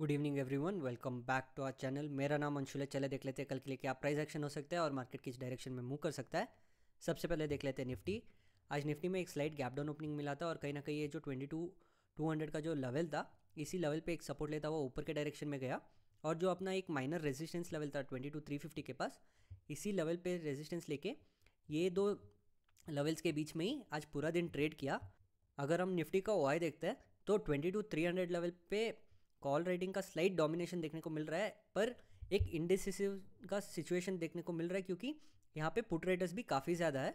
good evening everyone welcome back to our channel मेरा नाम अंशुल है चले देख लेते हैं कल के लिए क्या प्राइस एक्शन हो सकता है और मार्केट किस डायरेक्शन में मूव कर सकता है सबसे पहले देख लेते हैं निफ्टी आज निफ्टी में एक स्लाइड गैप डाउन ओपनिंग मिला था और कहीं ना कहीं ये जो ट्वेंटी टू टू हंड्रेड का जो लेवल था इसी लेवल पर एक सपोर्ट लेता हुआ ऊपर के डायरेक्शन में गया और जो अपना एक माइनर रेजिस्टेंस लेवल था ट्वेंटी टू थ्री फिफ्टी के पास इसी लेवल पर रेजिस्टेंस लेके ये दो लेवल्स के बीच में ही आज पूरा दिन ट्रेड किया अगर हम निफ्टी का ओ देखते हैं तो twenty two three hundred level पे कॉल राइडिंग का स्लाइट डोमिनेशन देखने को मिल रहा है पर एक इंडिसिसिव का सिचुएशन देखने को मिल रहा है क्योंकि यहाँ पे पुट रेटर्स भी काफ़ी ज़्यादा है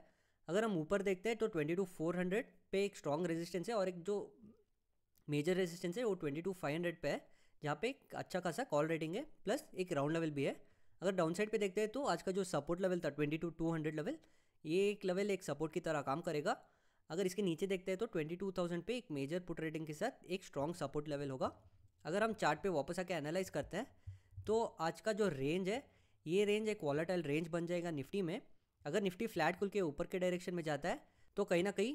अगर हम ऊपर देखते हैं तो ट्वेंटी टू फोर हंड्रेड पे एक स्ट्रॉन्ग रेजिस्टेंस है और एक जो मेजर रेजिस्टेंस है वो ट्वेंटी टू फाइव हंड्रेड पे है जहाँ पे एक अच्छा खासा कॉल रेटिंग है प्लस एक राउंड लेवल भी है अगर डाउन साइड पर देखते हैं तो आज का जो सपोर्ट लेवल था twenty two two hundred level ये एक लेवल एक सपोर्ट की तरह काम करेगा अगर इसके नीचे देखते हैं तो ट्वेंटी टू थाउजेंड पे एक मेजर पुट रेटिंग के साथ एक स्ट्रॉन्ग सपोर्ट लेवल होगा अगर हम चार्ट पे वापस आके एनालाइज करते हैं तो आज का जो रेंज है ये रेंज एक वॉलेटाइल रेंज बन जाएगा निफ्टी में अगर निफ्टी फ्लैट खुल के ऊपर के डायरेक्शन में जाता है तो कहीं ना कहीं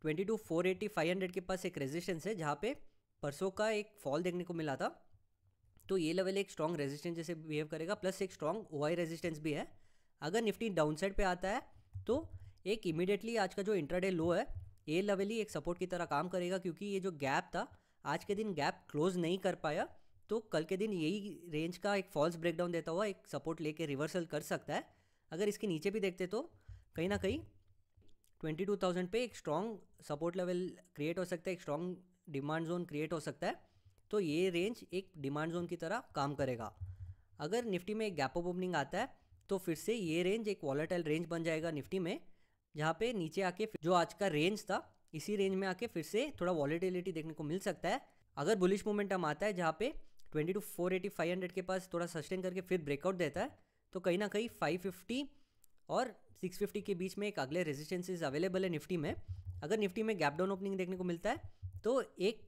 twenty two four eighty five hundred के पास एक रेजिस्टेंस है जहाँ पे परसों का एक फॉल देखने को मिला था तो ये लेवल एक स्ट्रॉन्ग रेजिस्टेंस जैसे बिहेव करेगा प्लस एक स्ट्रॉन्ग ओ रेजिस्टेंस भी है अगर निफ्टी डाउन साइड पर आता है तो एक इमीडिएटली आज का जो इंट्राडे लो है ये लेवल ही एक सपोर्ट की तरह काम करेगा क्योंकि ये जो गैप था आज के दिन गैप क्लोज नहीं कर पाया तो कल के दिन यही रेंज का एक फॉल्स ब्रेकडाउन देता हुआ एक सपोर्ट लेके रिवर्सल कर सकता है अगर इसके नीचे भी देखते तो कहीं ना कहीं 22,000 पे एक स्ट्रॉन्ग सपोर्ट लेवल क्रिएट हो सकता है एक स्ट्रॉन्ग डिमांड जोन क्रिएट हो सकता है तो ये रेंज एक डिमांड जोन की तरह काम करेगा अगर निफ्टी में एक गैप अप ओपनिंग आता है तो फिर से ये रेंज एक वॉलेटाइल रेंज बन जाएगा निफ्टी में जहाँ पे नीचे आके जो आज का रेंज था इसी रेंज में आके फिर से थोड़ा वॉलीटिलिटी देखने को मिल सकता है अगर बुलिश मोमेंटम आता है जहाँ पे twenty two four eighty five hundred के पास थोड़ा सस्टेन करके फिर ब्रेकआउट देता है तो कहीं ना कहीं फ़ाइव फिफ्टी और सिक्स फिफ्टी के बीच में एक अगले रेजिस्टेंसेज अवेलेबल है निफ्टी में अगर निफ्टी में गैप डाउन ओपनिंग देखने को मिलता है तो एक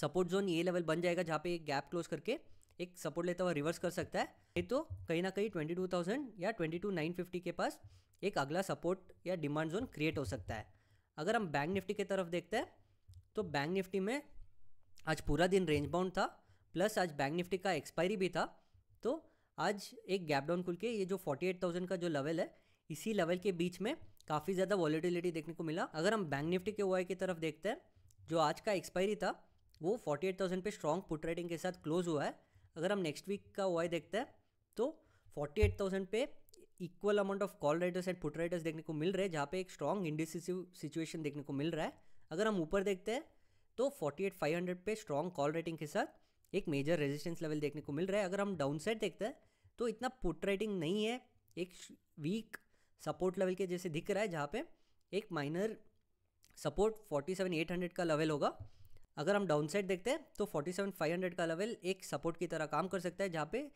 सपोर्ट जोन ये लेवल बन जाएगा जहाँ पे एक गैप क्लोज करके एक सपोर्ट लेता हुआ रिवर्स कर सकता है नहीं तो कहीं ना कहीं ट्वेंटी टू थाउजेंड या ट्वेंटी टू नाइन फिफ्टी के पास एक अगला सपोर्ट या डिमांड जोन क्रिएट हो सकता है अगर हम बैंक निफ्टी की तरफ देखते हैं तो बैंक निफ्टी में आज पूरा दिन रेंज बाउंड था प्लस आज बैंक निफ्टी का एक्सपायरी भी था तो आज एक गैप डाउन खुल के ये जो 48,000 का जो लेवल है इसी लेवल के बीच में काफ़ी ज़्यादा वॉलीटिलिटी देखने को मिला अगर हम बैंक निफ्टी के ओआई की तरफ देखते हैं जो आज का एक्सपायरी था वो 48,000 पे स्ट्रॉन्ग पुट रेटिंग के साथ क्लोज हुआ है अगर हम नेक्स्ट वीक का ओआई देखते हैं तो 48,000 पे equal amount of call writers and put writers देखने को मिल रहे हैं जहाँ पे एक स्ट्रॉन्ग इंडिसिसिव सिचुएशन देखने को मिल रहा है अगर हम ऊपर देखते हैं तो फोर्टी एट फाइव हंड्रेड पे स्ट्रॉन्ग कॉल राइटिंग के साथ एक मेजर रेजिस्टेंस लेवल देखने को मिल रहा है अगर हम डाउन साइड देखते हैं तो इतना पुट राइटिंग नहीं है एक वीक सपोर्ट लेवल के जैसे दिख रहा है जहाँ पे एक minor support forty seven eight hundred का लेवल होगा अगर हम डाउन साइड देखते हैं तो फोर्टी सेवन फाइव हंड्रेड का लेवल एक सपोर्ट की तरह काम कर सकता है जहाँ पे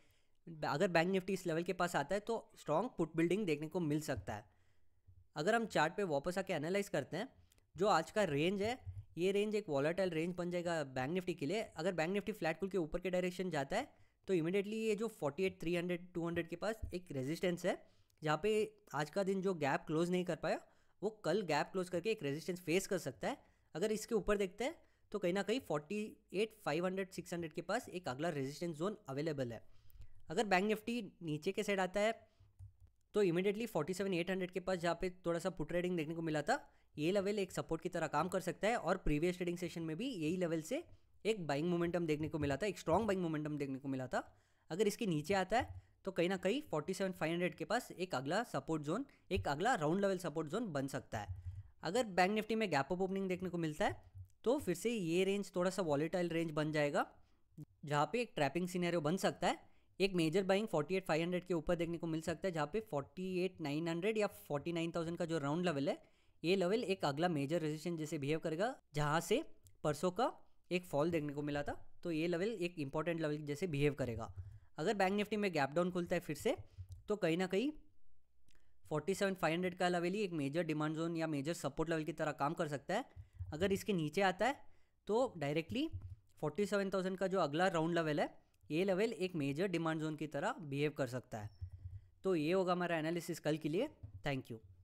अगर बैंक निफ्टी इस लेवल के पास आता है तो स्ट्रॉन्ग पुट बिल्डिंग देखने को मिल सकता है अगर हम चार्ट पे वापस आके एनालाइज करते हैं जो आज का रेंज है ये रेंज एक वॉलेटाइल रेंज बन जाएगा बैंक निफ्टी के लिए अगर बैंक निफ्टी फ्लैट खुल के ऊपर के डायरेक्शन जाता है तो इमीडिएटली ये जो forty eight three hundred two hundred के पास एक रेजिस्टेंस है जहाँ पे आज का दिन जो गैप क्लोज नहीं कर पाया वो कल गैप क्लोज करके एक रेजिस्टेंस फेस कर सकता है अगर इसके ऊपर देखते हैं तो कहीं ना कहीं forty eight five hundred six hundred के पास एक अगला रेजिस्टेंस जोन अवेलेबल है अगर बैंक निफ्टी नीचे के साइड आता है तो इमीडिएटली 47,800 के पास जहाँ पे थोड़ा सा पुट ट्रेडिंग देखने को मिला था ये लेवल एक सपोर्ट की तरह काम कर सकता है और प्रीवियस ट्रेडिंग सेशन में भी यही लेवल से एक बाइंग मोमेंटम देखने को मिला था एक स्ट्रॉन्ग बाइंग मोमेंटम देखने को मिला था अगर इसके नीचे आता है तो कहीं ना कहीं हंड्रेड के पास एक अगला सपोर्ट जोन एक अगला राउंड लेवल सपोर्ट जोन बन सकता है अगर बैंक निफ्टी में गैप अप ओपनिंग देखने को मिलता है तो फिर से ये रेंज थोड़ा सा वॉलीटाइल रेंज बन जाएगा जहाँ पे एक ट्रैपिंग सीनेरियो बन सकता है एक मेजर बाइंग 48500 के ऊपर देखने को मिल सकता है जहाँ पे 48900 या 49000 का जो राउंड लेवल है ये लेवल एक अगला मेजर रेजिस्टेंस जैसे बिहेव करेगा जहाँ से परसों का एक फॉल देखने को मिला था तो ये लेवल एक इंपॉर्टेंट लेवल जैसे बिहेव करेगा अगर बैंक निफ्टी में गैप डाउन खुलता है फिर से तो कहीं ना कहीं फोर्टी सेवन फाइव हंड्रेड का लेवल ही एक मेजर डिमांड जोन या मेजर सपोर्ट लेवल की तरह काम कर सकता है अगर इसके नीचे आता है तो डायरेक्टली फोर्टी सेवन थाउजेंड का जो अगला राउंड लेवल है ये लेवल एक मेजर डिमांड जोन की तरह बिहेव कर सकता है तो ये होगा हमारा एनालिसिस कल के लिए थैंक यू